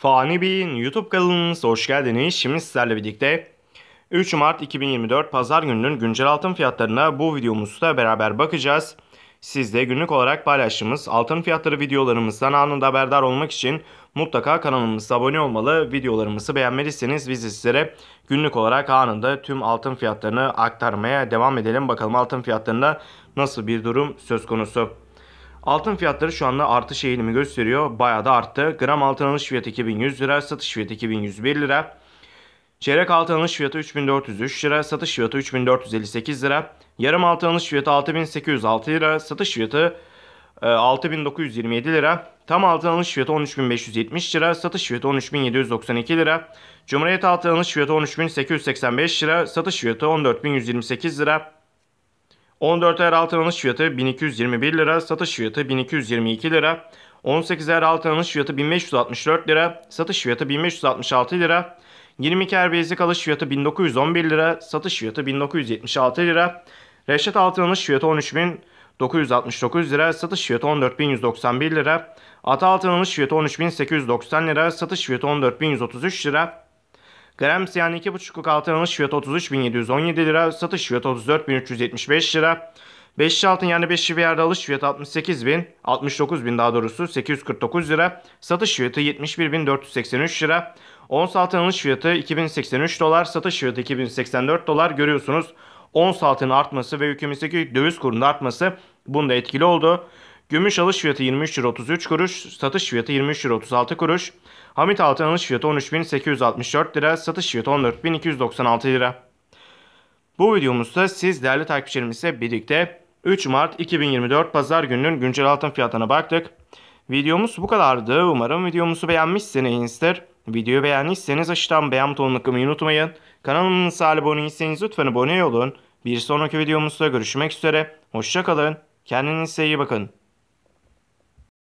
Fani Bey'in YouTube kanalınıza hoş geldiniz. Şimdi sizlerle birlikte 3 Mart 2024 Pazar gününün güncel altın fiyatlarına bu videomuzda beraber bakacağız. Sizde günlük olarak paylaştığımız altın fiyatları videolarımızdan anında haberdar olmak için mutlaka kanalımıza abone olmalı. Videolarımızı beğenmelisiniz. Biz sizlere günlük olarak anında tüm altın fiyatlarını aktarmaya devam edelim. Bakalım altın fiyatlarında nasıl bir durum söz konusu. Altın fiyatları şu anda artış eğilimi gösteriyor. Bayağı da arttı. Gram altın alış fiyatı 2100 lira, satış fiyatı 2101 lira. Çeyrek altın alış fiyatı 3403 lira, satış fiyatı 3458 lira. Yarım altın alış fiyatı 6806 lira, satış fiyatı 6927 e, lira. Tam altın alış fiyatı 13570 lira, satış fiyatı 13792 lira. Cumhuriyet altın alış fiyatı 13885 lira, satış fiyatı 14128 lira. 14'er altın alış fiyatı 1221 lira, satış fiyatı 1222 lira. 18'er altın alış fiyatı 1564 lira, satış fiyatı 1566 lira. 22'er bezlik alış fiyatı 1911 lira, satış fiyatı 1976 lira. Reşat altın alış fiyatı 13969 lira, satış fiyatı 14191 lira. Ata altın alış fiyatı 13890 lira, satış fiyatı 14133 lira. Gram yani 2,5'luk altın alış fiyatı 33.717 lira, satış fiyatı 34.375 lira. 5 altın yani 5 yerde alış fiyatı 68 bin, 69 bin daha doğrusu 849 lira. Satış fiyatı 71 bin 483 lira. 10 altın alış fiyatı 2083 dolar, satış fiyatı 2084 dolar görüyorsunuz. 10 altın artması ve ülkemizdeki döviz kurunun artması bunda etkili oldu. Gümüş alış fiyatı 23 lira 33 kuruş, satış fiyatı 23 lira 36 kuruş. Hamit altın alış fiyatı 13.864 lira, satış fiyatı 14.296 lira. Bu videomuzda siz değerli takipçilerimizle birlikte 3 Mart 2024 Pazar gününün güncel altın fiyatına baktık. Videomuz bu kadardı. Umarım videomuzu beğenmişsinizdir. Videoyu beğendiyseniz aşağıdan beğen butonuna kılmayı unutmayın. Kanalımıza abone değilseniz lütfen abone olun. Bir sonraki videomuzda görüşmek üzere. Hoşçakalın. Kendinize iyi bakın.